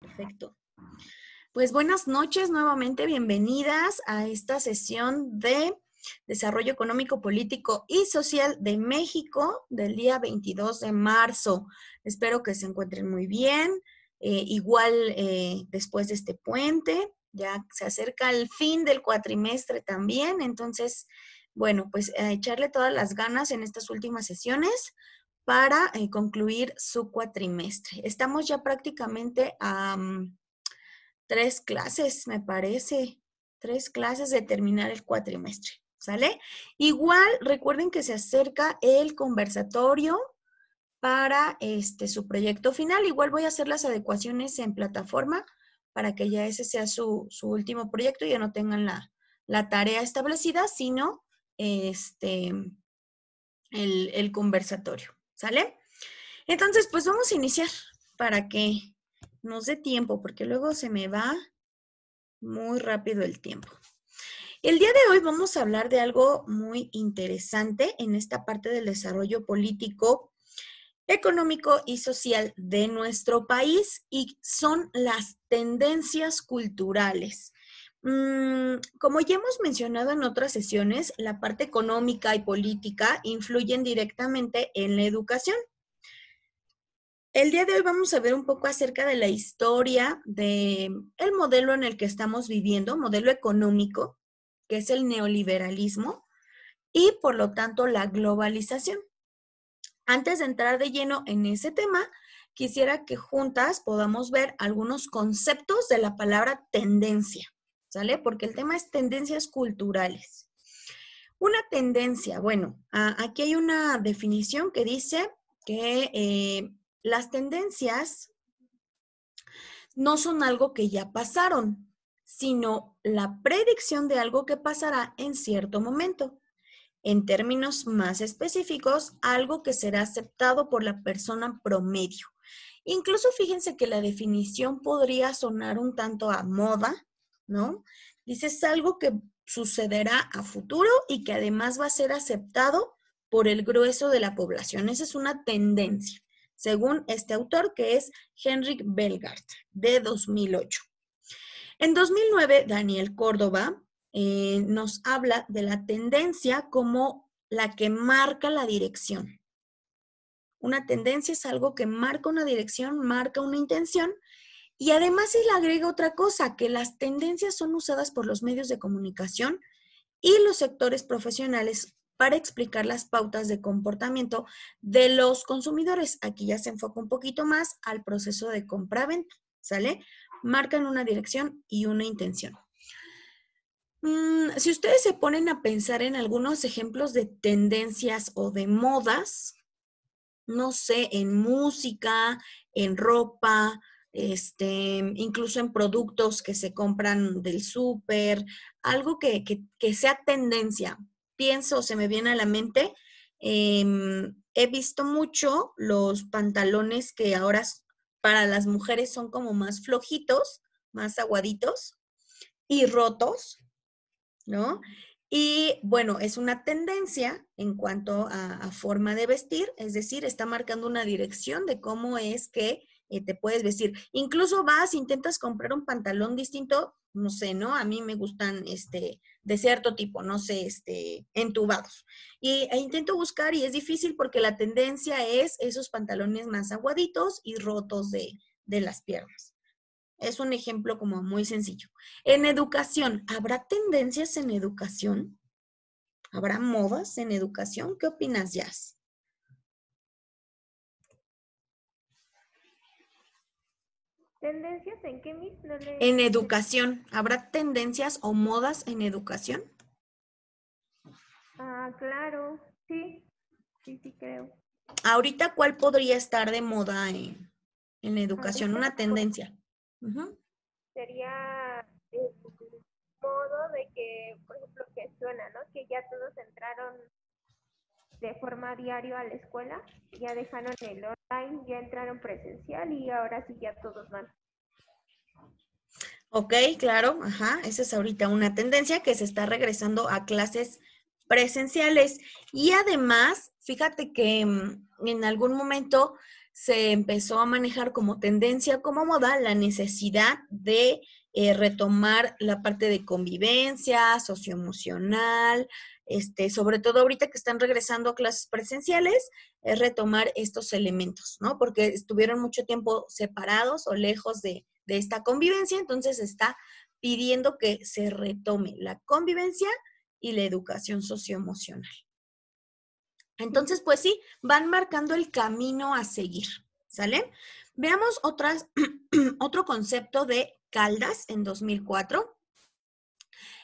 Perfecto. Pues buenas noches, nuevamente bienvenidas a esta sesión de Desarrollo Económico, Político y Social de México del día 22 de marzo. Espero que se encuentren muy bien, eh, igual eh, después de este puente, ya se acerca el fin del cuatrimestre también, entonces, bueno, pues a echarle todas las ganas en estas últimas sesiones para eh, concluir su cuatrimestre. Estamos ya prácticamente a mm, tres clases, me parece, tres clases de terminar el cuatrimestre, ¿sale? Igual recuerden que se acerca el conversatorio para este, su proyecto final. Igual voy a hacer las adecuaciones en plataforma para que ya ese sea su, último proyecto y ya no tengan la, tarea establecida, sino este, el conversatorio. ¿Sale? Entonces, pues vamos a iniciar para que nos dé tiempo, porque luego se me va muy rápido el tiempo. El día de hoy vamos a hablar de algo muy interesante en esta parte del desarrollo político, económico y social de nuestro país y son las tendencias culturales. Mm, como ya hemos mencionado en otras sesiones, la parte económica y política influyen directamente en la educación. El día de hoy vamos a ver un poco acerca de la historia del modelo en el que estamos viviendo, modelo económico, que es el neoliberalismo, y por lo tanto la globalización. Antes de entrar de lleno en ese tema, quisiera que juntas podamos ver algunos conceptos de la palabra tendencia. ¿sale? Porque el tema es tendencias culturales. Una tendencia, bueno, aquí hay una definición que dice que eh, las tendencias no son algo que ya pasaron, sino la predicción de algo que pasará en cierto momento. En términos más específicos, algo que será aceptado por la persona promedio. Incluso fíjense que la definición podría sonar un tanto a moda, ¿no? Dice, es algo que sucederá a futuro y que además va a ser aceptado por el grueso de la población. Esa es una tendencia, según este autor, que es Henrik Belgard, de 2008. En 2009, Daniel Córdoba eh, nos habla de la tendencia como la que marca la dirección. Una tendencia es algo que marca una dirección, marca una intención, y además le agrega otra cosa, que las tendencias son usadas por los medios de comunicación y los sectores profesionales para explicar las pautas de comportamiento de los consumidores. Aquí ya se enfoca un poquito más al proceso de compra-venta, ¿sale? Marcan una dirección y una intención. Mm, si ustedes se ponen a pensar en algunos ejemplos de tendencias o de modas, no sé, en música, en ropa, este, incluso en productos que se compran del súper, algo que, sea tendencia. Pienso, se me viene a la mente, em, he visto mucho los pantalones que ahora para las mujeres son como más flojitos, más aguaditos y rotos, ¿no? Y bueno, es una tendencia en cuanto a forma de vestir, es decir, está marcando una dirección de cómo es que te puedes vestir. Incluso vas, intentas comprar un pantalón distinto, no sé, ¿no? A mí me gustan este de cierto tipo, no sé, este, entubados. Y e intento buscar y es difícil porque la tendencia es esos pantalones más aguaditos y rotos de, de las piernas. Es un ejemplo como muy sencillo. En educación, ¿habrá tendencias en educación? ¿Habrá modas en educación? ¿Qué opinas, Jazz? ¿Tendencias en qué, mismo? En educación. ¿Habrá tendencias o modas en educación? Ah, claro. Sí, sí, sí creo. Ahorita, ¿cuál podría estar de moda en, en ah, educación? Pues, Una tendencia. Sería el eh, modo de que, por ejemplo, que suena, ¿no? Que ya todos entraron de forma diaria a la escuela, ya dejaron el online, ya entraron presencial y ahora sí ya todos van. Ok, claro, ajá, esa es ahorita una tendencia que se está regresando a clases presenciales. Y además, fíjate que mm, en algún momento se empezó a manejar como tendencia, como moda, la necesidad de eh, retomar la parte de convivencia socioemocional, este, sobre todo ahorita que están regresando a clases presenciales, es retomar estos elementos, ¿no? Porque estuvieron mucho tiempo separados o lejos de, esta convivencia, entonces está pidiendo que se retome la convivencia y la educación socioemocional. Entonces, pues sí, van marcando el camino a seguir, ¿sale? Veamos otras, otro concepto de Caldas en 2004.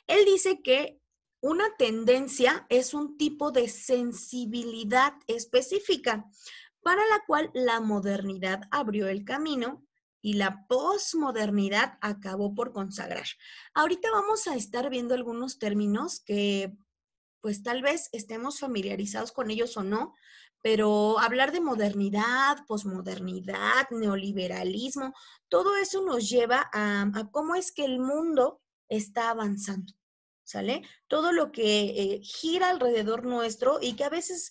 Él dice que una tendencia es un tipo de sensibilidad específica para la cual la modernidad abrió el camino y la posmodernidad acabó por consagrar. Ahorita vamos a estar viendo algunos términos que pues tal vez estemos familiarizados con ellos o no, pero hablar de modernidad, posmodernidad, neoliberalismo, todo eso nos lleva a, a cómo es que el mundo está avanzando. ¿sale? Todo lo que eh, gira alrededor nuestro y que a veces,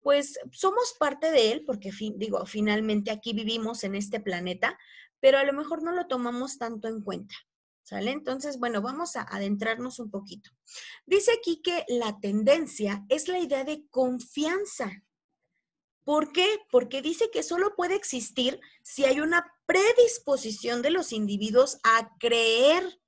pues, somos parte de él, porque, digo, finalmente aquí vivimos en este planeta, pero a lo mejor no lo tomamos tanto en cuenta. ¿Sale? Entonces, bueno, vamos a adentrarnos un poquito. Dice aquí que la tendencia es la idea de confianza. ¿Por qué? Porque dice que solo puede existir si hay una predisposición de los individuos a creer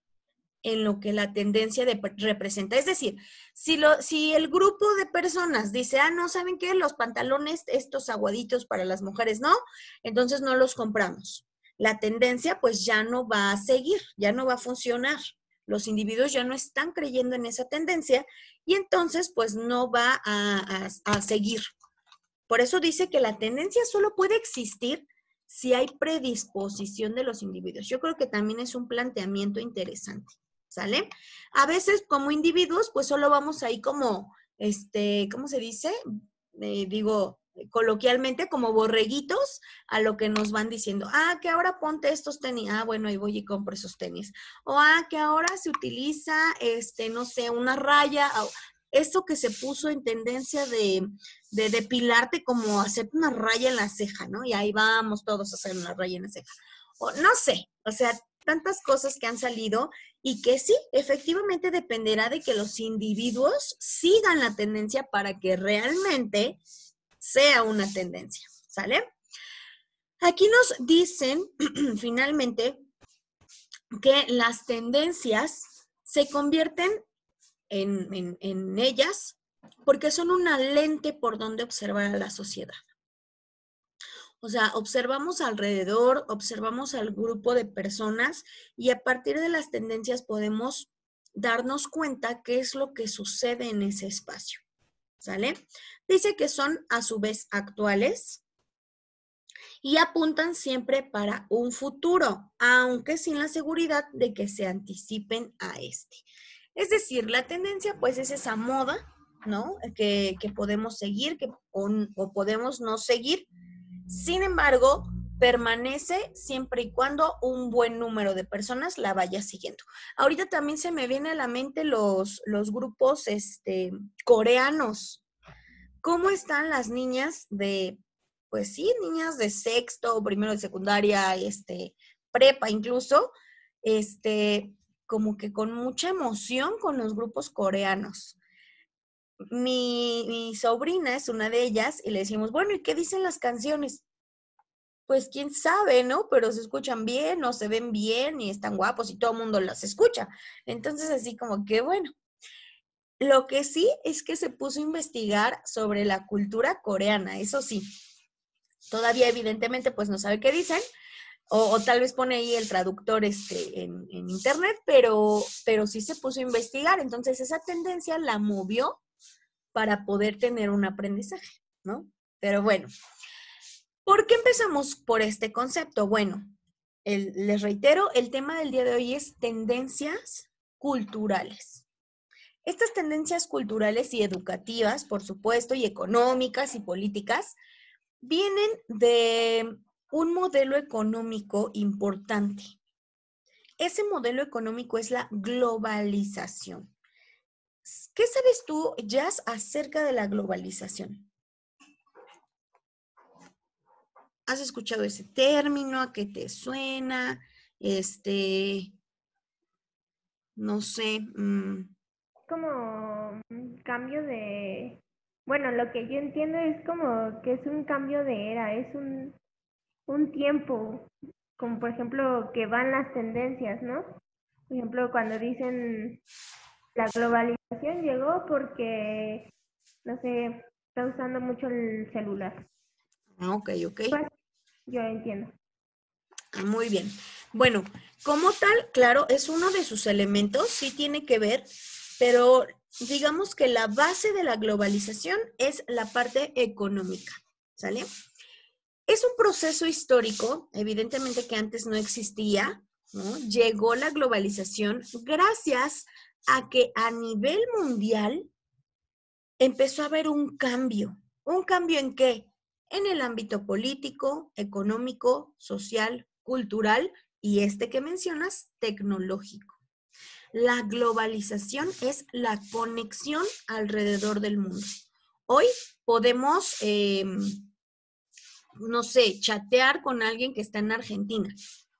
en lo que la tendencia representa. Es decir, si, si el grupo de personas dice, ah, no, ¿saben qué? Los pantalones, estos aguaditos para las mujeres, no, entonces no los compramos. La tendencia pues ya no va a seguir, ya no va a funcionar. Los individuos ya no están creyendo en esa tendencia y entonces pues no va a seguir. Por eso dice que la tendencia solo puede existir si hay predisposición de los individuos. Yo creo que también es un planteamiento interesante. ¿sale? A veces como individuos, pues solo vamos ahí como, este, ¿cómo se dice? Eh, digo, coloquialmente como borreguitos a lo que nos van diciendo, ah, que ahora ponte estos tenis, ah, bueno, ahí voy y compro esos tenis, o ah, que ahora se utiliza, este, no sé, una raya, eso que se puso en tendencia de, de depilarte como hacer una raya en la ceja, ¿no? Y ahí vamos todos a hacer una raya en la ceja, o no sé, o sea, tantas cosas que han salido y que sí, efectivamente dependerá de que los individuos sigan la tendencia para que realmente sea una tendencia, ¿sale? Aquí nos dicen finalmente que las tendencias se convierten en, ellas porque son una lente por donde observar a la sociedad. O sea, observamos alrededor, observamos al grupo de personas y a partir de las tendencias podemos darnos cuenta qué es lo que sucede en ese espacio. ¿Sale? Dice que son a su vez actuales y apuntan siempre para un futuro, aunque sin la seguridad de que se anticipen a este. Es decir, la tendencia pues es esa moda, ¿no? Que, podemos seguir o podemos no seguir, sin embargo, permanece siempre y cuando un buen número de personas la vaya siguiendo. Ahorita también se me viene a la mente los, grupos este, coreanos. ¿Cómo están las niñas de, pues sí, niñas de sexto, primero de secundaria, este, prepa incluso, este, como que con mucha emoción con los grupos coreanos mi, sobrina es una de ellas y le decimos, bueno, ¿y qué dicen las canciones? Pues quién sabe, ¿no? Pero se escuchan bien o se ven bien y están guapos y todo el mundo las escucha. Entonces así como que bueno. Lo que sí es que se puso a investigar sobre la cultura coreana, eso sí. Todavía evidentemente pues no sabe qué dicen, o, tal vez pone ahí el traductor este, en, en, internet, pero, pero sí se puso a investigar. Entonces esa tendencia la movió para poder tener un aprendizaje, ¿no? Pero bueno, ¿por qué empezamos por este concepto? Bueno, les reitero, el tema del día de hoy es tendencias culturales. Estas tendencias culturales y educativas, por supuesto, y económicas y políticas, vienen de un modelo económico importante. Ese modelo económico es la globalización. ¿Qué sabes tú, Jazz, acerca de la globalización? ¿Has escuchado ese término? ¿A qué te suena? Este, no sé. Mm. Como cambio de, bueno, lo que yo entiendo es como que es un cambio de era, es un, un tiempo, como por ejemplo que van las tendencias, ¿no? Por ejemplo, cuando dicen la globalización llegó porque, no sé, está usando mucho el celular. Ah, ok, ok. Pues, yo entiendo. Muy bien. Bueno, como tal, claro, es uno de sus elementos, sí tiene que ver, pero digamos que la base de la globalización es la parte económica, ¿sale? Es un proceso histórico, evidentemente que antes no existía, ¿no? Llegó la globalización gracias a que a nivel mundial empezó a haber un cambio. ¿Un cambio en qué? En el ámbito político, económico, social, cultural y este que mencionas, tecnológico. La globalización es la conexión alrededor del mundo. Hoy podemos, em, no sé, chatear con alguien que está en Argentina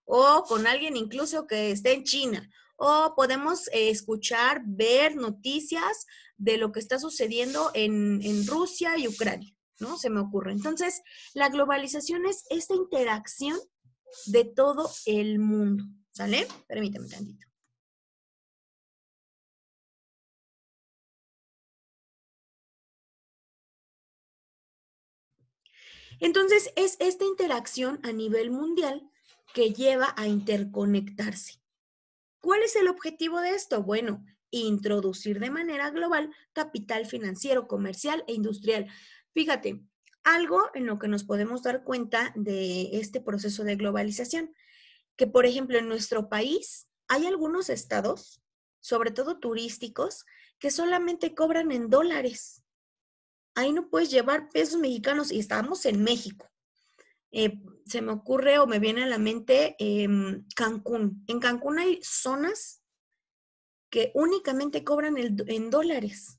o con alguien incluso que esté en China o podemos eh, escuchar, ver noticias de lo que está sucediendo en, en Rusia y Ucrania, ¿no? Se me ocurre. Entonces, la globalización es esta interacción de todo el mundo, ¿sale? Permítame tantito. Entonces, es esta interacción a nivel mundial que lleva a interconectarse. ¿Cuál es el objetivo de esto? Bueno, introducir de manera global capital financiero, comercial e industrial. Fíjate, algo en lo que nos podemos dar cuenta de este proceso de globalización, que por ejemplo en nuestro país hay algunos estados, sobre todo turísticos, que solamente cobran en dólares. Ahí no puedes llevar pesos mexicanos y estamos en México. Eh, se me ocurre o me viene a la mente em, Cancún. En Cancún hay zonas que únicamente cobran en dólares,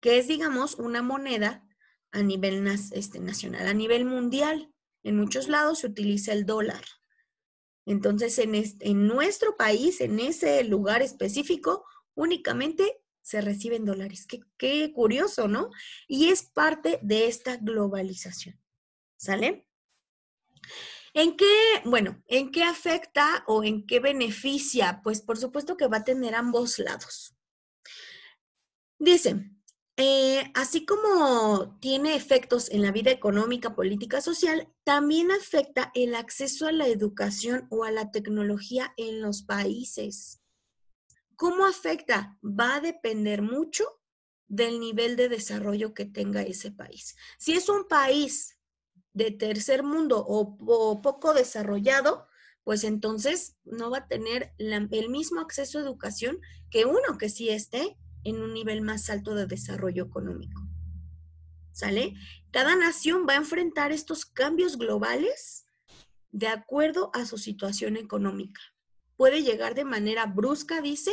que es, digamos, una moneda a nivel este, nacional, a nivel mundial. En muchos lados se utiliza el dólar. Entonces, en, en nuestro país, en ese lugar específico, únicamente se reciben dólares. Qué, qué curioso, ¿no? Y es parte de esta globalización. ¿Sale? ¿En qué, bueno, en qué afecta o en qué beneficia? Pues por supuesto que va a tener ambos lados. Dice, eh, así como tiene efectos en la vida económica, política, social, también afecta el acceso a la educación o a la tecnología en los países. ¿Cómo afecta? Va a depender mucho del nivel de desarrollo que tenga ese país. Si es un país de tercer mundo o, poco desarrollado, pues entonces no va a tener el mismo acceso a educación que uno que sí esté en un nivel más alto de desarrollo económico. ¿Sale? Cada nación va a enfrentar estos cambios globales de acuerdo a su situación económica. Puede llegar de manera brusca, dice,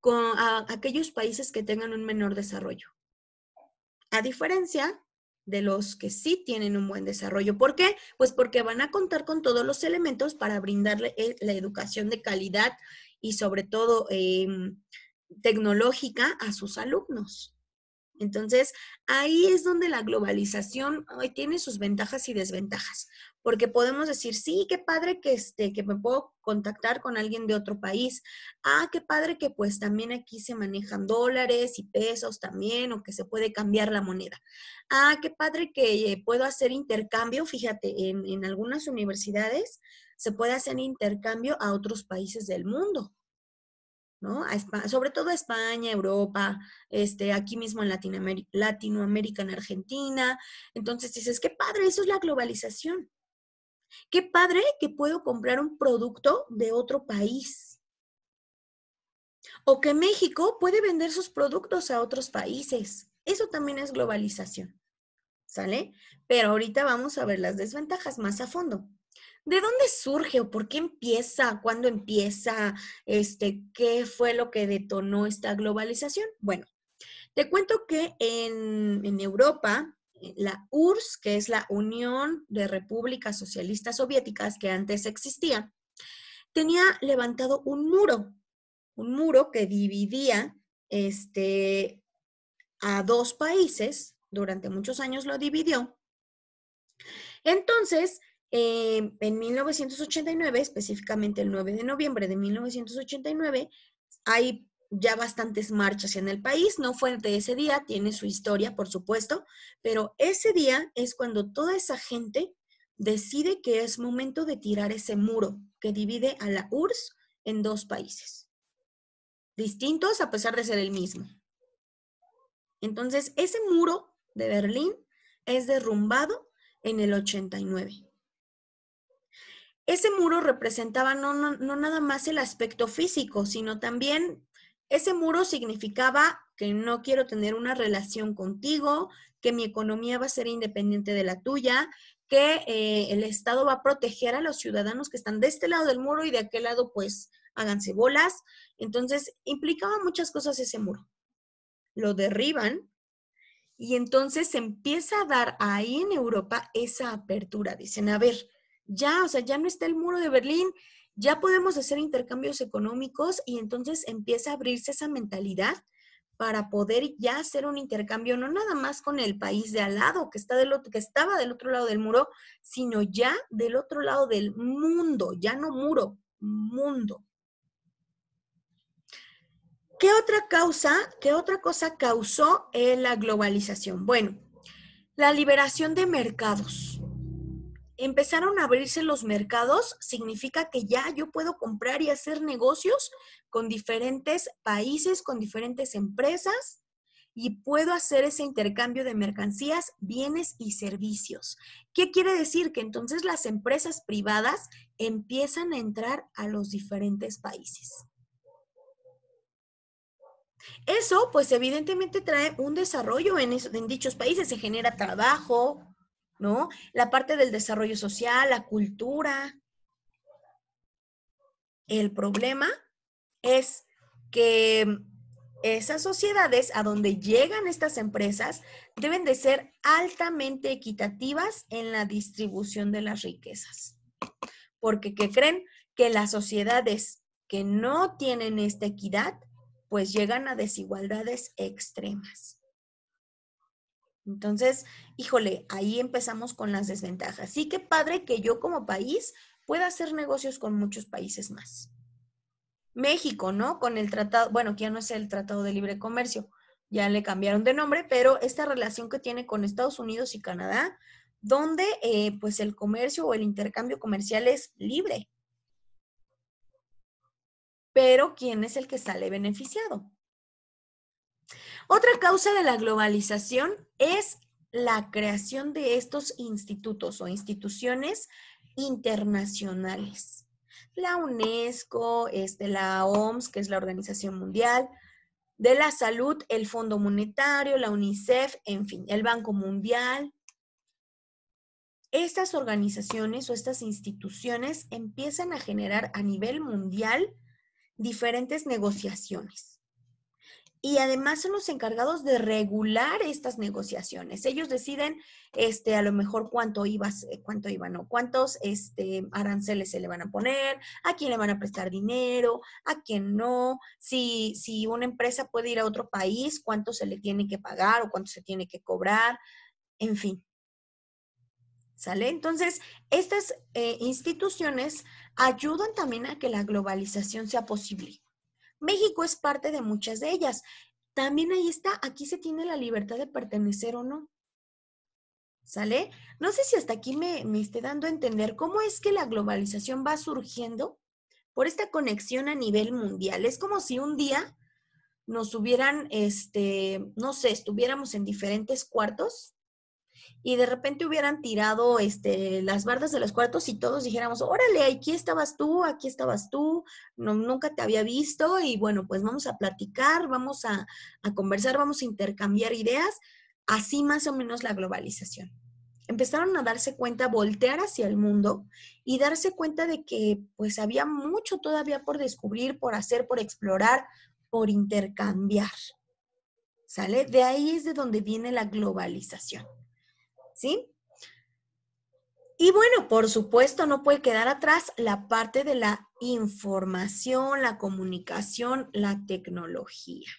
con a aquellos países que tengan un menor desarrollo. A diferencia de los que sí tienen un buen desarrollo. ¿Por qué? Pues porque van a contar con todos los elementos para brindarle eh, la educación de calidad y sobre todo em, tecnológica a sus alumnos. Entonces, ahí es donde la globalización hoy tiene sus ventajas y desventajas, porque podemos decir, sí, qué padre que, este, que me puedo contactar con alguien de otro país, ah, qué padre que pues también aquí se manejan dólares y pesos también, o que se puede cambiar la moneda, ah, qué padre que eh, puedo hacer intercambio, fíjate, en, en algunas universidades se puede hacer intercambio a otros países del mundo. ¿no? sobre todo a España, Europa, este, aquí mismo en Latinoamérica, Latinoamérica, en Argentina. Entonces dices, qué padre, eso es la globalización, Qué padre que puedo comprar un producto de otro país. O que México puede vender sus productos a otros países. Eso también es globalización. ¿Sale? Pero ahorita vamos a ver las desventajas más a fondo. ¿De dónde surge o por qué empieza? ¿Cuándo empieza? Este, ¿Qué fue lo que detonó esta globalización? Bueno, te cuento que en Europa, la URSS, que es la Unión de Repúblicas Socialistas Soviéticas, que antes existía, tenía levantado un muro, un muro que dividía este, a dos países, durante muchos años lo dividió. Entonces, eh, en 1989, específicamente el 9 de noviembre de 1989, hay ya bastantes marchas en el país, no fue de ese día, tiene su historia, por supuesto, pero ese día es cuando toda esa gente decide que es momento de tirar ese muro que divide a la URSS en dos países, distintos a pesar de ser el mismo. Entonces, ese muro de Berlín es derrumbado en el 89. Ese muro representaba no, no nada más el aspecto físico, sino también ese muro significaba que no quiero tener una relación contigo, que mi economía va a ser independiente de la tuya, que eh, el Estado va a proteger a los ciudadanos que están de este lado del muro y de aquel lado, pues, háganse bolas. Entonces, implicaba muchas cosas ese muro. Lo derriban y entonces se empieza a dar ahí en Europa esa apertura. Dicen, a ver, ya, o sea, ya no está el muro de Berlín, ya podemos hacer intercambios económicos y entonces empieza a abrirse esa mentalidad para poder ya hacer un intercambio no nada más con el país de al lado que está del que estaba del otro lado del muro, sino ya del otro lado del mundo, ya no muro, mundo. ¿Qué otra causa, qué otra cosa causó eh, la globalización? Bueno, la liberación de mercados empezaron a abrirse los mercados, significa que ya yo puedo comprar y hacer negocios con diferentes países, con diferentes empresas y puedo hacer ese intercambio de mercancías, bienes y servicios. ¿Qué quiere decir? Que entonces las empresas privadas empiezan a entrar a los diferentes países. Eso, pues evidentemente trae un desarrollo en, en dichos países, se genera trabajo, la parte del desarrollo social, la cultura. El problema es que esas sociedades a donde llegan estas empresas deben de ser altamente equitativas en la distribución de las riquezas. Porque creen? Que las sociedades que no tienen esta equidad, pues llegan a desigualdades extremas. Entonces, híjole, ahí empezamos con las desventajas. Sí que padre que yo como país pueda hacer negocios con muchos países más. México, ¿no? Con el tratado, bueno, que ya no es el Tratado de Libre Comercio, ya le cambiaron de nombre, pero esta relación que tiene con Estados Unidos y Canadá, donde eh, pues el comercio o el intercambio comercial es libre. Pero ¿quién es el que sale beneficiado? Otra causa de la globalización es la creación de estos institutos o instituciones internacionales. La UNESCO, este, la OMS, que es la Organización Mundial de la Salud, el Fondo Monetario, la UNICEF, en fin, el Banco Mundial. Estas organizaciones o estas instituciones empiezan a generar a nivel mundial diferentes negociaciones y además son los encargados de regular estas negociaciones. Ellos deciden, este, a lo mejor cuánto ibas, eh, cuánto iban o cuántos este, aranceles se le van a poner, a quién le van a prestar dinero, a quién no, si, si una empresa puede ir a otro país, cuánto se le tiene que pagar o cuánto se tiene que cobrar, en fin. ¿Sale? Entonces, estas eh, instituciones ayudan también a que la globalización sea posible. México es parte de muchas de ellas. También ahí está, aquí se tiene la libertad de pertenecer o no. ¿Sale? No sé si hasta aquí me, esté dando a entender cómo es que la globalización va surgiendo por esta conexión a nivel mundial. Es como si un día nos hubieran, este, no sé, estuviéramos en diferentes cuartos y de repente hubieran tirado este, las bardas de los cuartos y todos dijéramos, órale, aquí estabas tú, aquí estabas tú, no, nunca te había visto y bueno, pues vamos a platicar, vamos a, a conversar, vamos a intercambiar ideas, así más o menos la globalización. Empezaron a darse cuenta, voltear hacia el mundo y darse cuenta de que pues había mucho todavía por descubrir, por hacer, por explorar, por intercambiar. ¿Sale? De ahí es de donde viene la globalización. ¿sí? Y bueno, por supuesto, no puede quedar atrás la parte de la información, la comunicación, la tecnología.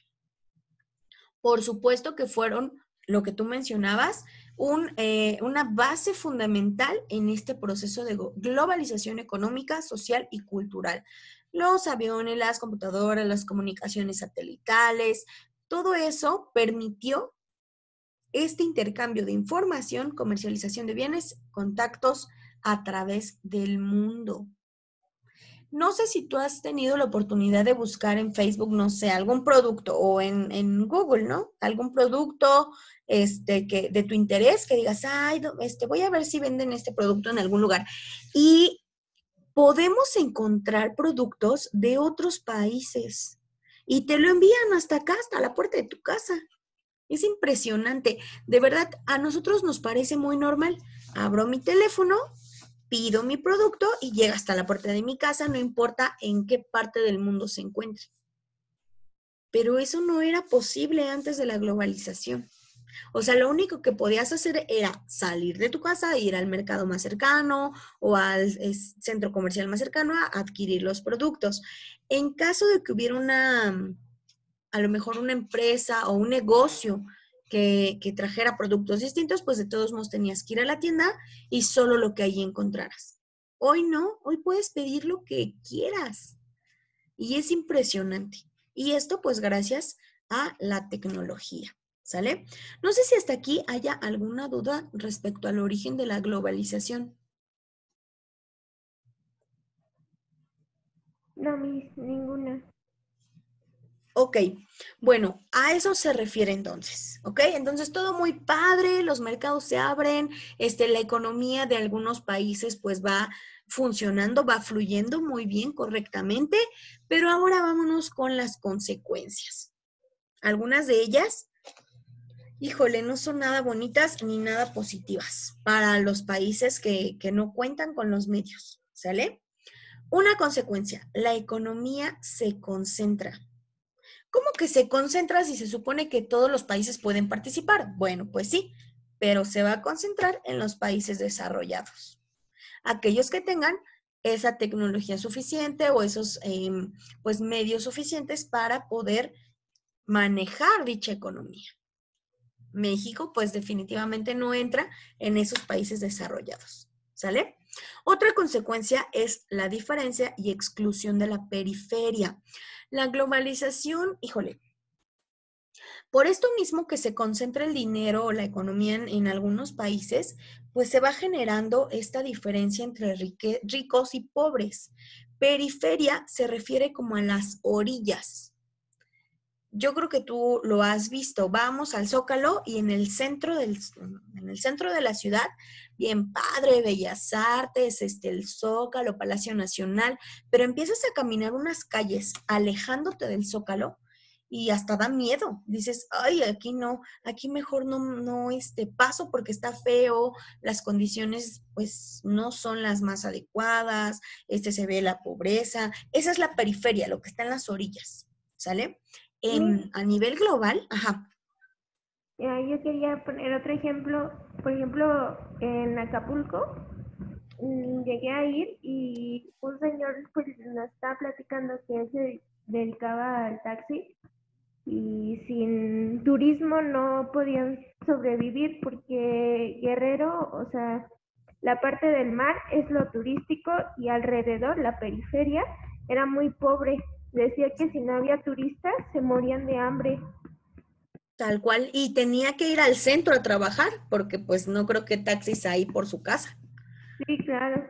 Por supuesto que fueron, lo que tú mencionabas, eh, una base fundamental en este proceso de globalización económica, social y cultural. Los aviones, las computadoras, las comunicaciones satelitales, todo eso permitió este intercambio de información, comercialización de bienes, contactos a través del mundo. No sé si tú has tenido la oportunidad de buscar en Facebook, no sé, algún producto o en, Google, ¿no? Algún producto este, que, de tu interés que digas, ay, este, voy a ver si venden este producto en algún lugar. Y podemos encontrar productos de otros países y te lo envían hasta acá, hasta la puerta de tu casa. Es impresionante. De verdad, a nosotros nos parece muy normal. Abro mi teléfono, pido mi producto y llega hasta la puerta de mi casa, no importa en qué parte del mundo se encuentre. Pero eso no era posible antes de la globalización. O sea, lo único que podías hacer era salir de tu casa, ir al mercado más cercano o al centro comercial más cercano a adquirir los productos. En caso de que hubiera una a lo mejor una empresa o un negocio que, trajera productos distintos, pues de todos modos tenías que ir a la tienda y solo lo que allí encontraras. Hoy no, hoy puedes pedir lo que quieras. Y es impresionante. Y esto pues gracias a la tecnología. ¿Sale? No sé si hasta aquí haya alguna duda respecto al origen de la globalización. No, ninguna. Ok, bueno, a eso se refiere entonces, ¿ok? Entonces todo muy padre, los mercados se abren, este, la economía de algunos países pues va funcionando, va fluyendo muy bien, correctamente, pero ahora vámonos con las consecuencias. Algunas de ellas, híjole, no son nada bonitas ni nada positivas para los países que, que no cuentan con los medios, ¿sale? Una consecuencia, la economía se concentra ¿Cómo que se concentra si se supone que todos los países pueden participar? Bueno, pues sí, pero se va a concentrar en los países desarrollados. Aquellos que tengan esa tecnología suficiente o esos em, pues medios suficientes para poder manejar dicha economía. México pues definitivamente no entra en esos países desarrollados. ¿Sale? Otra consecuencia es la diferencia y exclusión de la periferia. La globalización, híjole, por esto mismo que se concentra el dinero o la economía en, algunos países, pues se va generando esta diferencia entre ricos y pobres. Periferia se refiere como a las orillas. Yo creo que tú lo has visto. Vamos al Zócalo y en el centro, en el centro de la ciudad bien padre, Bellas Artes, este, el Zócalo, Palacio Nacional, pero empiezas a caminar unas calles alejándote del Zócalo y hasta da miedo. Dices, ay, aquí no, aquí mejor no, no este, paso porque está feo, las condiciones pues no son las más adecuadas, este, se ve la pobreza. Esa es la periferia, lo que está en las orillas, ¿sale? Mm. a nivel global, ajá, yo quería poner otro ejemplo, por ejemplo, en Acapulco mm, llegué a ir y un señor pues, nos estaba platicando que él se dedicaba al taxi y sin turismo no podían sobrevivir porque Guerrero, o sea, la parte del mar es lo turístico y alrededor, la periferia, era muy pobre. Decía que si no había turistas se morían de hambre Tal cual, y tenía que ir al centro a trabajar, porque pues no creo que taxis ahí por su casa. Sí, claro.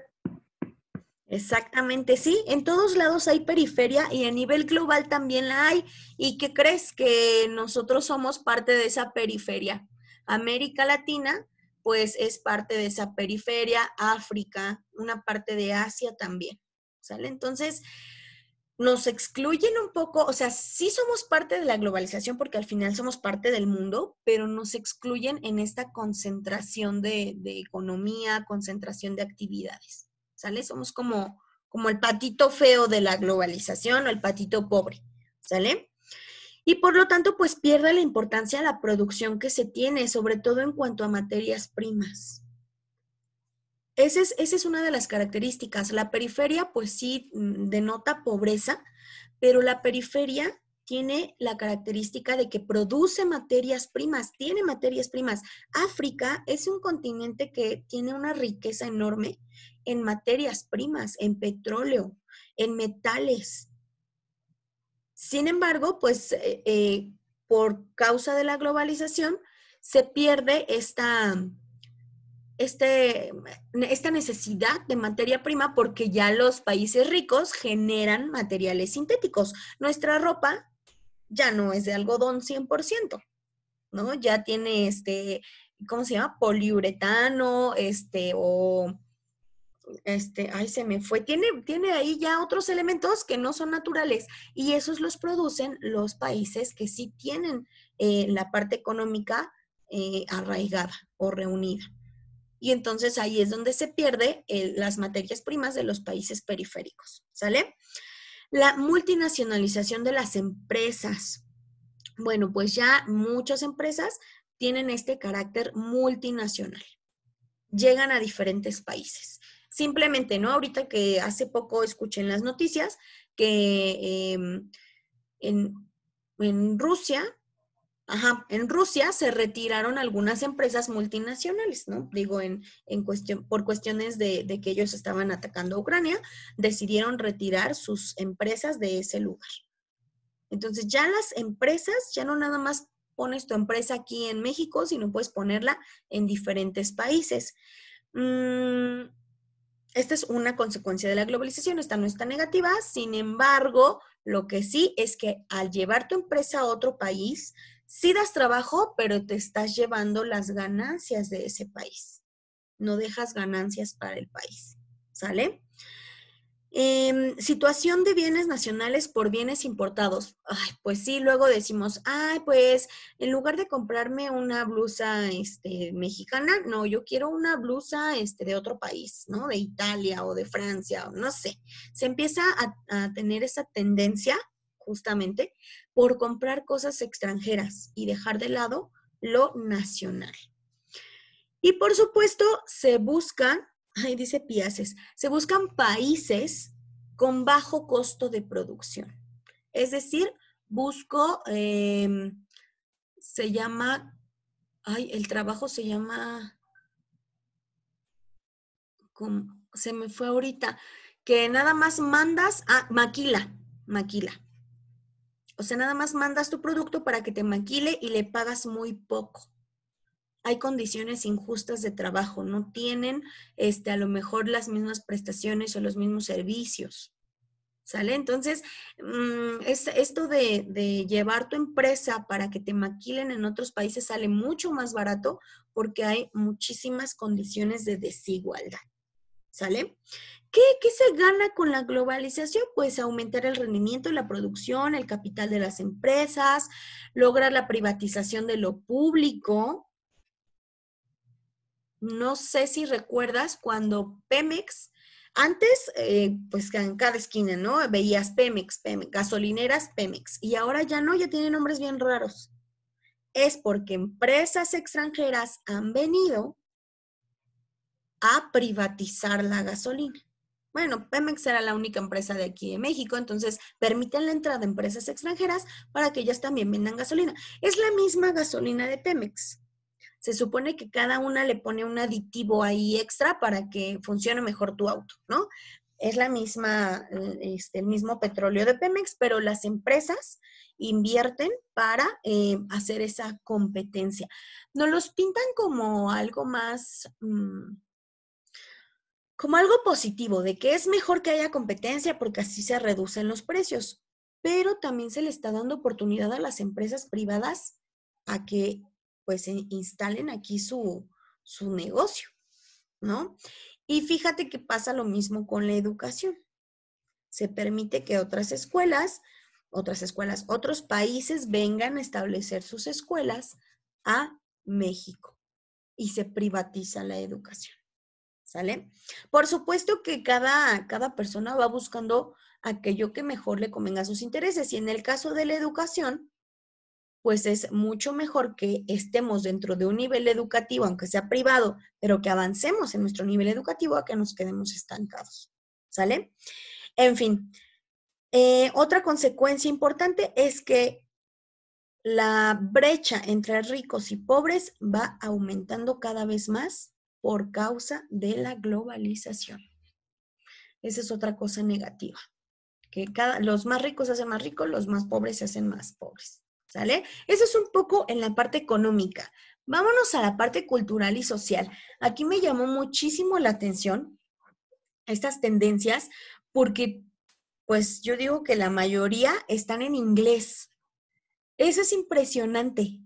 Exactamente, sí, en todos lados hay periferia y a nivel global también la hay. ¿Y qué crees que nosotros somos parte de esa periferia? América Latina, pues es parte de esa periferia, África, una parte de Asia también. ¿Sale? Entonces, nos excluyen un poco, o sea, sí somos parte de la globalización porque al final somos parte del mundo, pero nos excluyen en esta concentración de, economía, concentración de actividades, ¿sale? Somos como, como el patito feo de la globalización o el patito pobre, ¿sale? Y por lo tanto, pues pierde la importancia de la producción que se tiene, sobre todo en cuanto a materias primas, esa es, una de las características. La periferia, pues sí, mm, denota pobreza, pero la periferia tiene la característica de que produce materias primas, tiene materias primas. África es un continente que tiene una riqueza enorme en materias primas, en petróleo, en metales. Sin embargo, pues eh, eh, por causa de la globalización se pierde esta, este, esta necesidad de materia prima porque ya los países ricos generan materiales sintéticos. Nuestra ropa ya no es de algodón 100%, ¿no? Ya tiene este, ¿cómo se llama? Poliuretano, este, o este, ay, se me fue. Tiene, tiene ahí ya otros elementos que no son naturales y esos los producen los países que sí tienen eh, la parte económica eh, arraigada o reunida y entonces ahí es donde se pierde las materias primas de los países periféricos, ¿sale? La multinacionalización de las empresas. Bueno, pues ya muchas empresas tienen este carácter multinacional. Llegan a diferentes países. Simplemente, ¿no? Ahorita que hace poco escuché en las noticias que em, en Rusia Ajá, en Rusia se retiraron algunas empresas multinacionales, ¿no? Digo, en, en cuestión, por cuestiones de, que ellos estaban atacando a Ucrania, decidieron retirar sus empresas de ese lugar. Entonces ya las empresas, ya no nada más pones tu empresa aquí en México, sino puedes ponerla en diferentes países. Mm, esta es una consecuencia de la globalización, esta no está negativa, sin embargo, lo que sí es que al llevar tu empresa a otro país, sí das trabajo, pero te estás llevando las ganancias de ese país. No dejas ganancias para el país. ¿Sale? Em, situación de bienes nacionales por bienes importados. pues sí, luego decimos, ay, pues en lugar de comprarme una blusa este, mexicana, no, yo quiero una blusa este, de otro país, ¿no? De Italia o de Francia, o no sé. Se empieza a, a tener esa tendencia justamente por comprar cosas extranjeras y dejar de lado lo nacional. Y por supuesto, se buscan, ahí dice Piaces, se buscan países con bajo costo de producción. Es decir, busco, em, se llama, ay, el trabajo se llama, se me fue ahorita, que nada más mandas a ah, maquila, maquila. O sea, nada más mandas tu producto para que te maquile y le pagas muy poco. Hay condiciones injustas de trabajo, no tienen este, a lo mejor las mismas prestaciones o los mismos servicios. ¿Sale? Entonces, mm, esto de, de llevar tu empresa para que te maquilen en otros países sale mucho más barato porque hay muchísimas condiciones de desigualdad. ¿Sale? ¿Qué, se gana con la globalización? Pues aumentar el rendimiento, la producción, el capital de las empresas, lograr la privatización de lo público. No sé si recuerdas cuando Pemex antes, eh, pues en cada esquina, ¿no? Veías Pemex, Pemex, gasolineras Pemex. Y ahora ya no, ya tienen nombres bien raros. Es porque empresas extranjeras han venido a privatizar la gasolina. Bueno, Pemex era la única empresa de aquí de México, entonces permiten la entrada de empresas extranjeras para que ellas también vendan gasolina. Es la misma gasolina de Pemex. Se supone que cada una le pone un aditivo ahí extra para que funcione mejor tu auto, ¿no? Es la misma, eh, este, el mismo petróleo de Pemex, pero las empresas invierten para eh, hacer esa competencia. No los pintan como algo más... Mm, como algo positivo, de que es mejor que haya competencia porque así se reducen los precios, pero también se le está dando oportunidad a las empresas privadas a que pues instalen aquí su, su negocio, ¿no? Y fíjate que pasa lo mismo con la educación. Se permite que otras escuelas, otras escuelas, otros países vengan a establecer sus escuelas a México y se privatiza la educación. ¿sale? Por supuesto que cada, persona va buscando aquello que mejor le convenga a sus intereses y en el caso de la educación, pues es mucho mejor que estemos dentro de un nivel educativo, aunque sea privado, pero que avancemos en nuestro nivel educativo a que nos quedemos estancados, ¿sale? En fin, eh, otra consecuencia importante es que la brecha entre ricos y pobres va aumentando cada vez más por causa de la globalización. Esa es otra cosa negativa. Que cada, los más ricos se hacen más ricos, los más pobres se hacen más pobres. ¿Sale? Eso es un poco en la parte económica. Vámonos a la parte cultural y social. Aquí me llamó muchísimo la atención estas tendencias porque, pues yo digo que la mayoría están en inglés. Eso es impresionante.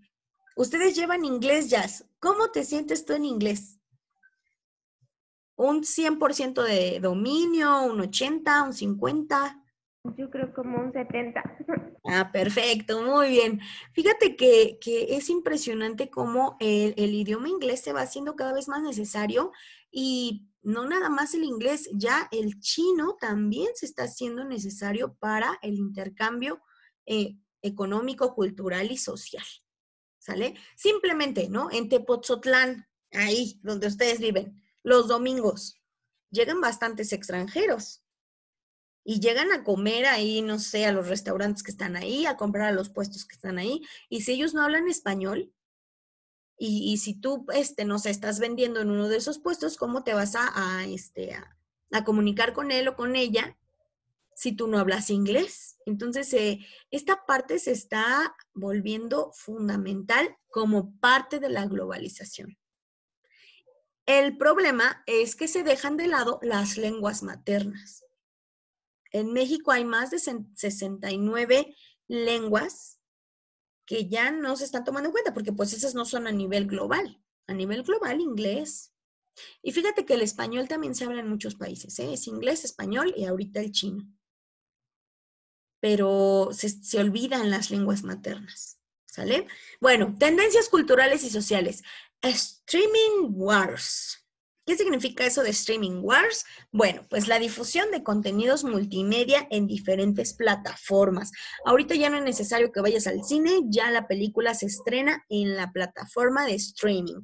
Ustedes llevan inglés, Jazz. ¿Cómo te sientes tú en inglés? un 100% de dominio, un 80, un 50. Yo creo como un 70. Ah, perfecto, muy bien. Fíjate que, es impresionante cómo el, idioma inglés se va haciendo cada vez más necesario y no nada más el inglés, ya el chino también se está haciendo necesario para el intercambio eh, económico, cultural y social. ¿Sale? Simplemente, ¿no? En Tepoztlán, ahí donde ustedes viven los domingos llegan bastantes extranjeros y llegan a comer ahí, no sé, a los restaurantes que están ahí, a comprar a los puestos que están ahí. Y si ellos no hablan español, y, si tú, este, no sé, estás vendiendo en uno de esos puestos, ¿cómo te vas a, este, a, comunicar con él o con ella si tú no hablas inglés? Entonces, eh, esta parte se está volviendo fundamental como parte de la globalización. El problema es que se dejan de lado las lenguas maternas. En México hay más de 69 lenguas que ya no se están tomando en cuenta, porque pues esas no son a nivel global. A nivel global, inglés. Y fíjate que el español también se habla en muchos países, ¿eh? es inglés, español y ahorita el chino. Pero se, se olvidan las lenguas maternas. ¿Sale? Bueno, tendencias culturales y sociales. Streaming Wars. ¿Qué significa eso de Streaming Wars? Bueno, pues la difusión de contenidos multimedia en diferentes plataformas. Ahorita ya no es necesario que vayas al cine, ya la película se estrena en la plataforma de streaming.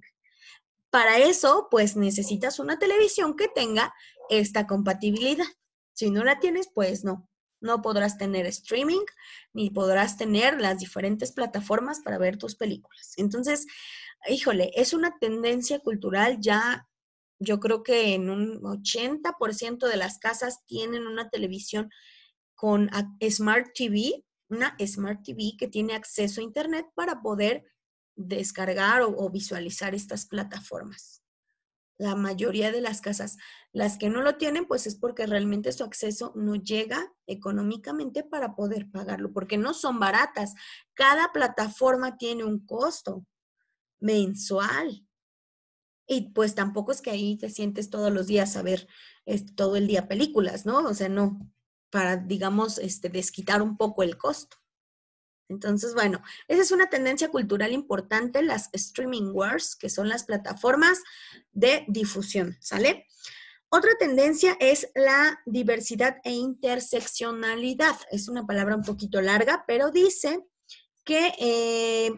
Para eso, pues necesitas una televisión que tenga esta compatibilidad. Si no la tienes, pues no. No podrás tener streaming ni podrás tener las diferentes plataformas para ver tus películas. Entonces, híjole, es una tendencia cultural ya, yo creo que en un 80% de las casas tienen una televisión con Smart TV, una Smart TV que tiene acceso a Internet para poder descargar o, o, visualizar estas plataformas. La mayoría de las casas, las que no lo tienen, pues es porque realmente su acceso no llega económicamente para poder pagarlo, porque no son baratas. Cada plataforma tiene un costo mensual. Y pues tampoco es que ahí te sientes todos los días a ver este, todo el día películas, ¿no? O sea, no, para, digamos, este, desquitar un poco el costo. Entonces, bueno, esa es una tendencia cultural importante, las streaming wars, que son las plataformas de difusión, ¿sale? Otra tendencia es la diversidad e interseccionalidad. Es una palabra un poquito larga, pero dice que eh,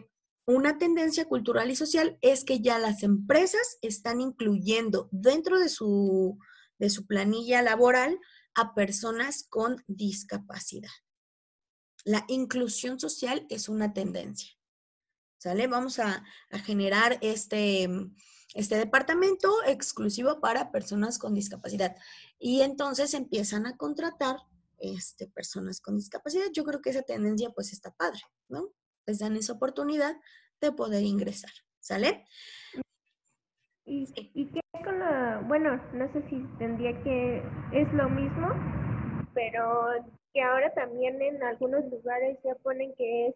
una tendencia cultural y social es que ya las empresas están incluyendo dentro de su, de su planilla laboral a personas con discapacidad. La inclusión social es una tendencia. ¿Sale? Vamos a, generar este, este departamento exclusivo para personas con discapacidad. Y entonces empiezan a contratar este, personas con discapacidad. Yo creo que esa tendencia pues está padre, ¿no? les pues, dan esa oportunidad de poder ingresar, ¿sale? ¿Y, qué con la, bueno, no sé si tendría que, es lo mismo, pero que ahora también en algunos lugares ya ponen que es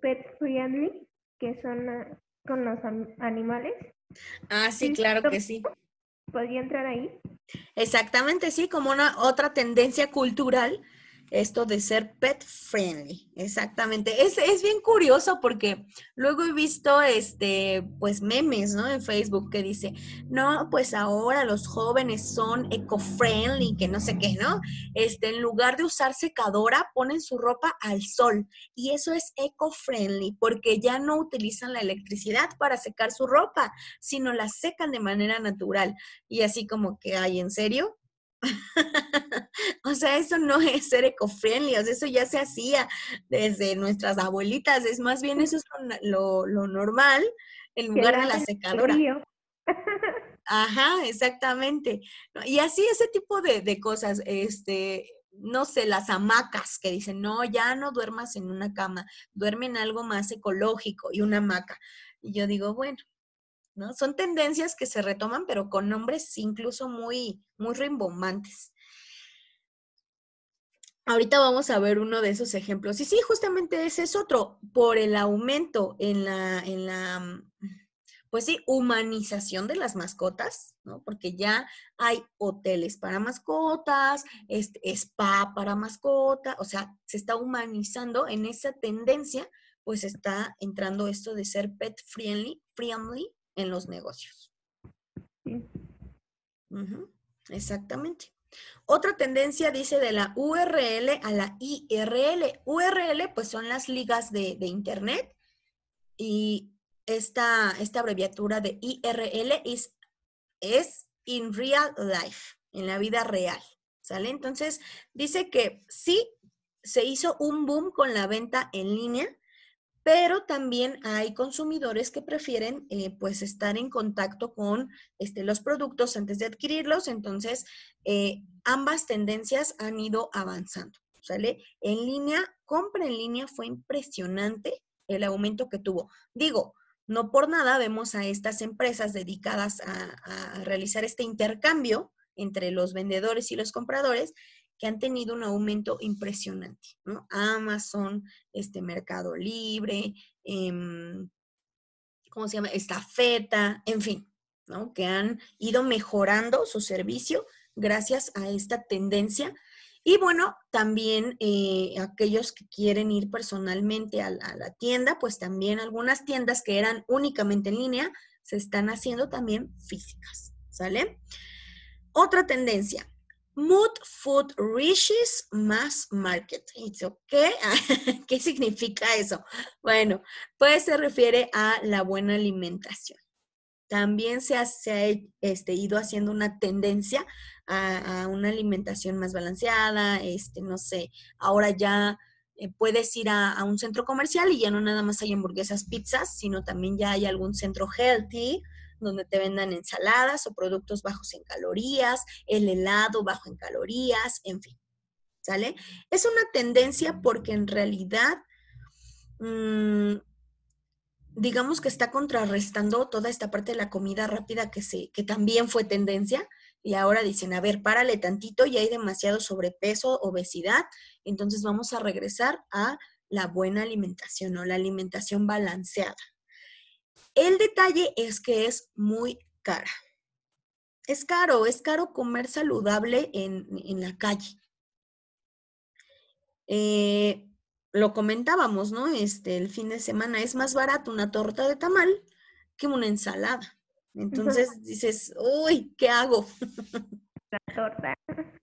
pet friendly, que son ah, con los animales. Ah, sí, claro que sí. ¿Podría entrar ahí? Exactamente, sí, como una otra tendencia cultural esto de ser pet friendly. Exactamente. Es, es, bien curioso porque luego he visto este, pues memes, ¿no? En Facebook que dice, no, pues ahora los jóvenes son eco-friendly, que no sé qué, ¿no? Este, en lugar de usar secadora, ponen su ropa al sol. Y eso es eco-friendly, porque ya no utilizan la electricidad para secar su ropa, sino la secan de manera natural. Y así como que, hay, ¿en serio? o sea, eso no es ser ecofriendly, eso ya se hacía desde nuestras abuelitas, es más bien eso es lo, normal en lugar de la secadora. Ajá, exactamente. Y así ese tipo de, de cosas, este, no sé, las hamacas que dicen, no, ya no duermas en una cama, duerme en algo más ecológico y una hamaca. Y yo digo, bueno, ¿no? Son tendencias que se retoman, pero con nombres incluso muy, muy rimbombantes. Ahorita vamos a ver uno de esos ejemplos. Y sí, justamente ese es otro, por el aumento en la, la mm, pues sí, humanización de las mascotas, ¿no? Porque ya hay hoteles para mascotas, este, spa para mascotas, o sea, se está humanizando en esa tendencia, pues está entrando esto de ser pet friendly, friendly en los negocios. Exactamente. Otra tendencia dice de la URL a la IRL. URL pues son las ligas de, Internet y esta, esta, abreviatura de IRL es es in real life, en la vida real. ¿Sale? Entonces dice que sí se hizo un boom con la venta en línea pero también hay consumidores que prefieren eh, pues estar en contacto con este, los productos antes de adquirirlos, entonces eh, ambas tendencias han ido avanzando, ¿sale? En línea, compra en línea fue impresionante el aumento que tuvo. Digo, no por nada vemos a estas empresas dedicadas a realizar este intercambio entre los vendedores y los compradores que han tenido un aumento impresionante, ¿no? Amazon, este Mercado Libre, em, ¿cómo se llama? Estafeta, en fin, ¿no? Que han ido mejorando su servicio gracias a esta tendencia. Y bueno, también eh, aquellos que quieren ir personalmente a la tienda, pues también algunas tiendas que eran únicamente en línea se están haciendo también físicas, ¿sale? Otra tendencia, Mood Food Riches Mass Market. ¿Qué? significa eso? Bueno, pues se refiere a la buena alimentación. También se ha, este, ido haciendo una tendencia a, una alimentación más balanceada, este, no sé, ahora ya eh, puedes ir a, a, un centro comercial y ya no nada más hay hamburguesas, pizzas, sino también ya hay algún centro healthy, donde te vendan ensaladas o productos bajos en calorías, el helado bajo en calorías, en fin. ¿Sale? Es una tendencia porque en realidad, mm, digamos que está contrarrestando toda esta parte de la comida rápida que, se, que también fue tendencia, y ahora dicen, a ver, párale tantito, ya hay demasiado sobrepeso, obesidad, entonces vamos a regresar a la buena alimentación o la alimentación balanceada, el detalle es que es muy cara. Es caro, es caro comer saludable en, en la calle. Eh, lo comentábamos, ¿no? Este, el fin de semana es más barato una torta de tamal que una ensalada. Entonces dices, uy, ¿qué hago? La torta.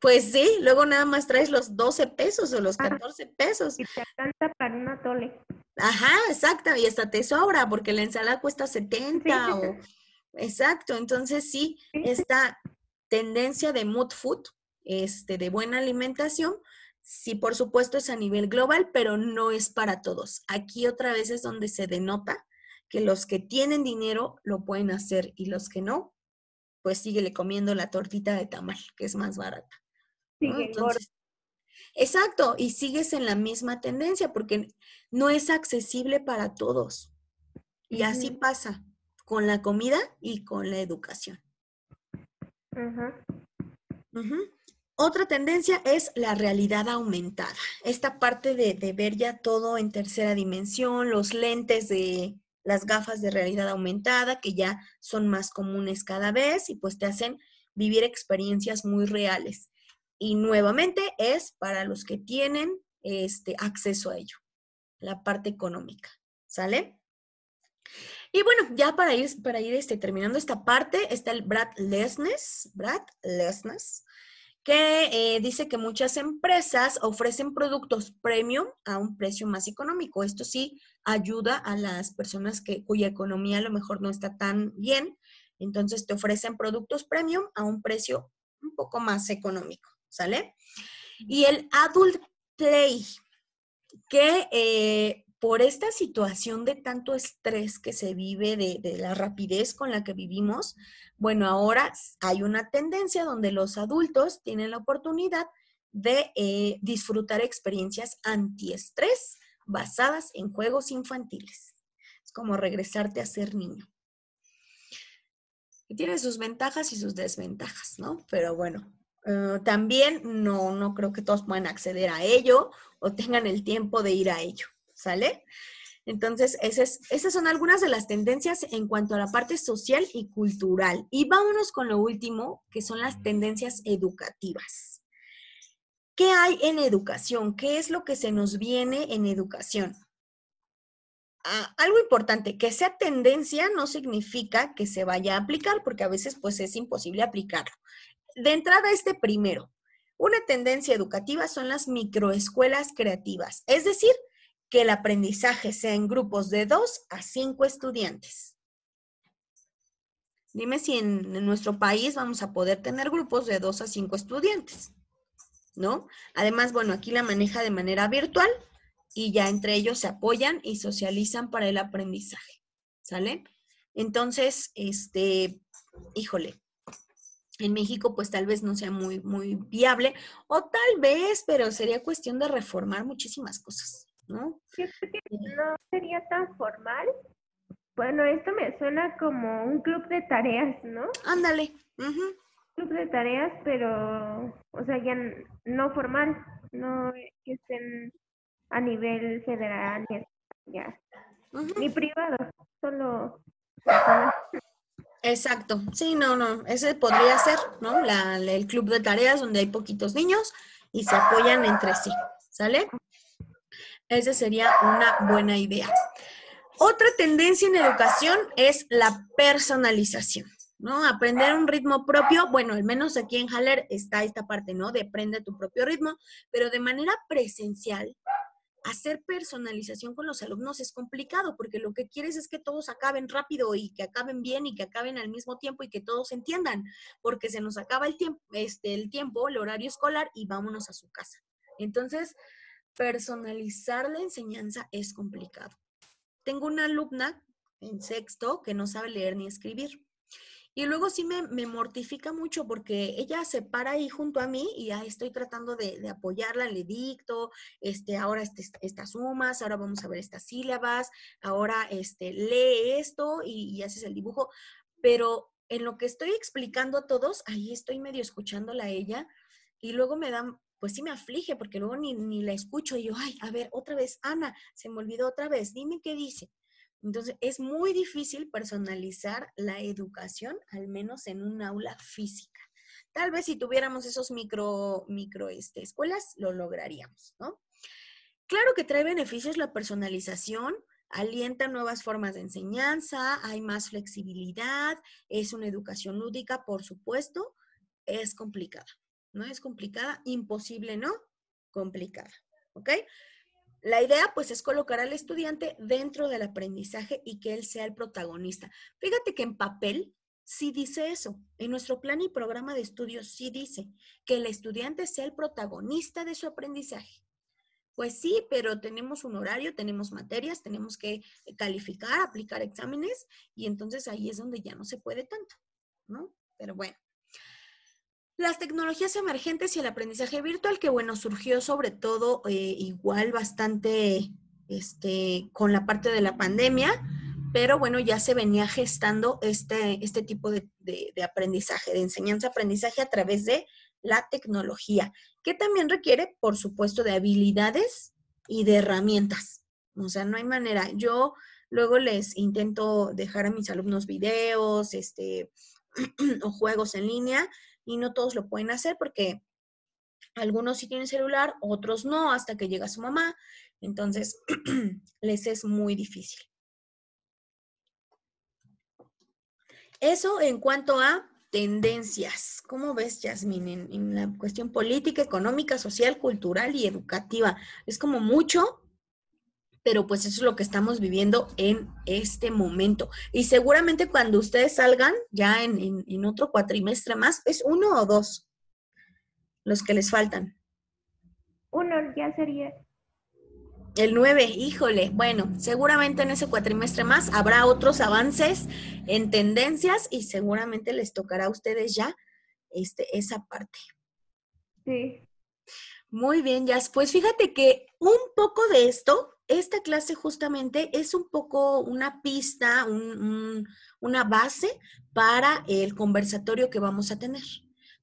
Pues sí, luego nada más traes los 12 pesos o los 14 ah. pesos. Y te alcanza para una tole. Ajá, exacto, y esta te sobra porque la ensalada cuesta 70 Exacto, entonces sí, esta tendencia de mood food, este, de buena alimentación, sí, por supuesto es a nivel global, pero no es para todos. Aquí otra vez es donde se denota que los que tienen dinero lo pueden hacer y los que no, pues síguele comiendo la tortita de tamal, que es más barata. Exacto, y sigues en la misma tendencia porque no es accesible para todos. Y así pasa con la comida y con la educación. Otra tendencia es la realidad aumentada. Esta parte de, de, ver ya todo en tercera dimensión, los lentes de las gafas de realidad aumentada, que ya son más comunes cada vez y pues te hacen vivir experiencias muy reales y nuevamente es para los que tienen este, acceso a ello, la parte económica, ¿sale? Y bueno, ya para ir, para ir este, terminando esta parte, está el Brad Lesnes, Brad Lesnes, que eh, dice que muchas empresas ofrecen productos premium a un precio más económico. Esto sí ayuda a las personas que, cuya economía a lo mejor no está tan bien. Entonces te ofrecen productos premium a un precio un poco más económico. ¿sale? Y el adult play, que eh, por esta situación de tanto estrés que se vive, de, la rapidez con la que vivimos, bueno, ahora hay una tendencia donde los adultos tienen la oportunidad de eh, disfrutar experiencias antiestrés basadas en juegos infantiles. Es como regresarte a ser niño. Y tiene sus ventajas y sus desventajas, ¿no? Pero bueno, Mm, también no, no creo que todos puedan acceder a ello o tengan el tiempo de ir a ello, ¿sale? Entonces, esas, son algunas de las tendencias en cuanto a la parte social y cultural. Y vámonos con lo último, que son las tendencias educativas. ¿Qué hay en educación? ¿Qué es lo que se nos viene en educación? Ah, algo importante, que sea tendencia no significa que se vaya a aplicar, porque a veces pues es imposible aplicarlo de entrada este primero. Una tendencia educativa son las microescuelas creativas, es decir, que el aprendizaje sea en grupos de dos a cinco estudiantes. Dime si en, nuestro país vamos a poder tener grupos de dos a cinco estudiantes, ¿no? Además, bueno, aquí la maneja de manera virtual y ya entre ellos se apoyan y socializan para el aprendizaje, ¿sale? Entonces, este, híjole, en México pues tal vez no sea muy, muy viable o tal vez, pero sería cuestión de reformar muchísimas cosas, ¿no? Eh. no sería tan formal. Bueno, esto me suena como un club de tareas, ¿no? Ándale. Club de tareas, pero, o sea, ya no formal, no que estén a nivel federal, ya, ni privado, solo... Exacto, sí, no, no, ese podría ser, ¿no? el club de tareas donde hay poquitos niños y se apoyan entre sí, ¿sale? Esa sería una buena idea. Otra tendencia en educación es la personalización, ¿no? Aprender un ritmo propio, bueno, al menos aquí en Haller está esta parte, ¿no? De aprende tu propio ritmo, pero de manera presencial hacer personalización con los alumnos es complicado porque lo que quieres es que todos acaben rápido y que acaben bien y que acaben al mismo tiempo y que todos entiendan, porque se nos acaba el tiempo, este, el tiempo, el horario escolar y vámonos a su casa. Entonces, personalizar la enseñanza es complicado. Tengo una alumna en sexto que no sabe leer ni escribir. Y luego sí me, mortifica mucho porque ella se para ahí junto a mí y ahí estoy tratando de, apoyarla, le dicto, este, ahora este, estas sumas, ahora vamos a ver estas sílabas, ahora este, lee esto y, haces el dibujo. Pero en lo que estoy explicando a todos, ahí estoy medio escuchándola a ella y luego me dan pues sí me aflige porque luego ni, ni, la escucho y yo, ay, a ver, otra vez, Ana, se me olvidó otra vez, dime qué dice. Entonces, es muy difícil personalizar la educación, al menos en un aula física. Tal vez si tuviéramos esos micro, este, escuelas, lo lograríamos, ¿no? Claro que trae beneficios la personalización, alienta nuevas formas de enseñanza, hay más flexibilidad, es una educación lúdica, por supuesto, es complicada, ¿no? Es complicada, imposible, ¿no? Complicada, ¿ok? La idea, pues, es colocar al estudiante dentro del aprendizaje y que él sea el protagonista. Fíjate que en papel sí dice eso. En nuestro plan y programa de estudios sí dice que el estudiante sea el protagonista de su aprendizaje. Pues sí, pero tenemos un horario, tenemos materias, tenemos que calificar, aplicar exámenes y entonces ahí es donde ya no se puede tanto, ¿no? Pero bueno, las tecnologías emergentes y el aprendizaje virtual, que bueno, surgió sobre todo eh, igual bastante este, con la parte de la pandemia, pero bueno, ya se venía gestando este, este tipo de, de aprendizaje, de enseñanza-aprendizaje a través de la tecnología, que también requiere, por supuesto, de habilidades y de herramientas. O sea, no hay manera. Yo luego les intento dejar a mis alumnos videos, este, o juegos en línea y no todos lo pueden hacer porque algunos sí tienen celular, otros no, hasta que llega su mamá. Entonces, les es muy difícil. Eso en cuanto a tendencias. ¿Cómo ves, Yasmin, en, en la cuestión política, económica, social, cultural y educativa? Es como mucho, pero pues eso es lo que estamos viviendo en este momento. Y seguramente cuando ustedes salgan, ya en, otro cuatrimestre más, es uno o dos los que les faltan. Uno ya sería. El nueve, híjole, bueno, seguramente en ese cuatrimestre más habrá otros avances en tendencias y seguramente les tocará a ustedes ya este, esa parte. Sí. Muy bien, ya Pues fíjate que un poco de esto esta clase justamente es un poco una pista, una base para el conversatorio que vamos a tener.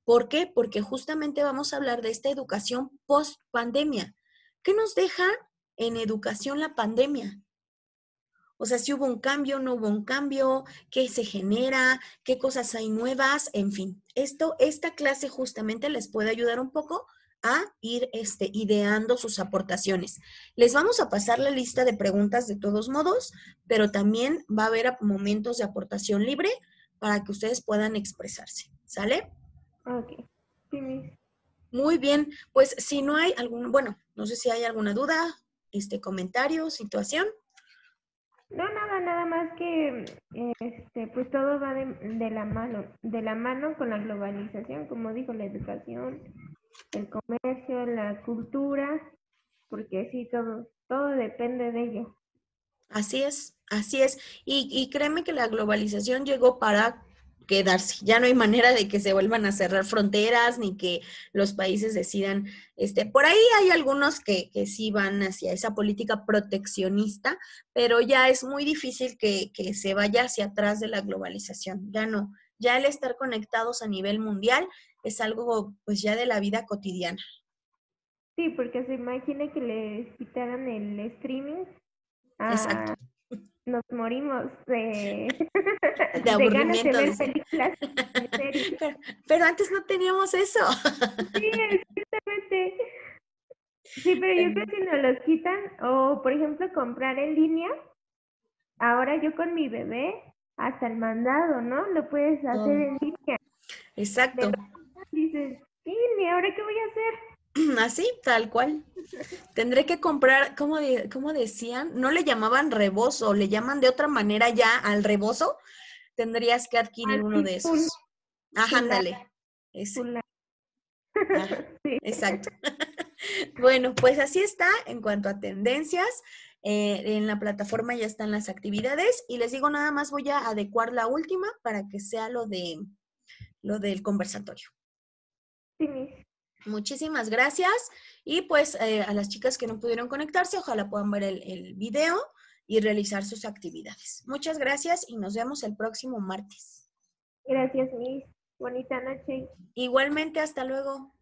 ¿Por qué? Porque justamente vamos a hablar de esta educación post pandemia. ¿Qué nos deja en educación la pandemia? O sea, si hubo un cambio, no hubo un cambio, qué se genera, qué cosas hay nuevas, en fin. Esto, esta clase justamente les puede ayudar un poco a ir este, ideando sus aportaciones. Les vamos a pasar la lista de preguntas de todos modos, pero también va a haber momentos de aportación libre para que ustedes puedan expresarse. ¿Sale? Muy bien. Pues si no hay algún, bueno, no sé si hay alguna duda, este comentario, situación. No, nada, nada más que este, pues todo va de, la mano, de la mano con la globalización, como dijo la educación, el comercio, la cultura, porque sí, todo, todo depende de ello. Así es, así es. Y, y créeme que la globalización llegó para quedarse. Ya no hay manera de que se vuelvan a cerrar fronteras ni que los países decidan, este, por ahí hay algunos que, sí van hacia esa política proteccionista, pero ya es muy difícil que, que se vaya hacia atrás de la globalización. Ya no, ya el estar conectados a nivel mundial es algo pues ya de la vida cotidiana. Sí, porque se imagina que les quitaran el streaming. Exacto. Ah, nos morimos de, de, ganas de ver películas. pero, antes no teníamos eso. Sí, exactamente. Sí, pero yo creo que si nos los quitan, o por ejemplo, comprar en línea. Ahora yo con mi bebé, hasta el mandado, ¿no? Lo puedes hacer en línea. Exacto dices, ¿y ahora qué voy a hacer? Así, tal cual. Tendré que comprar, ¿cómo decían? No le llamaban rebozo, le llaman de otra manera ya al rebozo. Tendrías que adquirir uno de esos. Ajá, ándale. exacto. Bueno, pues así está en cuanto a tendencias. Eh, en la plataforma ya están las actividades y les digo nada más voy a adecuar la última para que sea lo de lo del conversatorio. Sí, Miss. Muchísimas gracias. Y pues eh, a las chicas que no pudieron conectarse, ojalá puedan ver el, el video y realizar sus actividades. Muchas gracias y nos vemos el próximo martes. Gracias, Miss. Bonita noche. Igualmente, hasta luego.